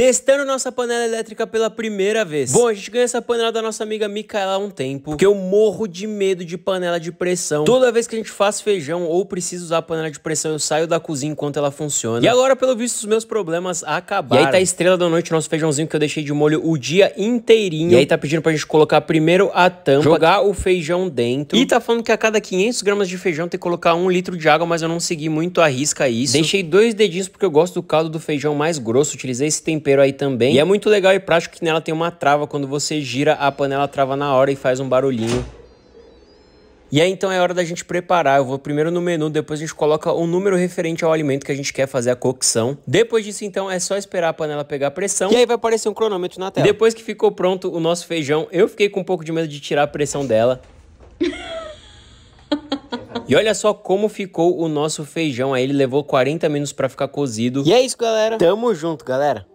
testando nossa panela elétrica pela primeira vez. Bom, a gente ganhou essa panela da nossa amiga Micaela há um tempo, porque eu morro de medo de panela de pressão. Toda vez que a gente faz feijão ou precisa usar a panela de pressão, eu saio da cozinha enquanto ela funciona. E agora, pelo visto, os meus problemas acabaram. E aí tá a estrela da noite, nosso feijãozinho que eu deixei de molho o dia inteirinho. E aí tá pedindo pra gente colocar primeiro a tampa, jogar o feijão dentro. E tá falando que a cada 500 gramas de feijão tem que colocar um litro de água, mas eu não segui muito a risca isso. Deixei dois dedinhos porque eu gosto do caldo do feijão mais grosso, utilizei esse tempero tempero aí também. E é muito legal e prático que nela tem uma trava, quando você gira a panela trava na hora e faz um barulhinho. E aí então é hora da gente preparar. Eu vou primeiro no menu, depois a gente coloca o um número referente ao alimento que a gente quer fazer a cocção. Depois disso então é só esperar a panela pegar pressão. E aí vai aparecer um cronômetro na tela. Depois que ficou pronto o nosso feijão, eu fiquei com um pouco de medo de tirar a pressão dela. E olha só como ficou o nosso feijão aí, ele levou 40 minutos para ficar cozido. E é isso, galera. Tamo junto, galera.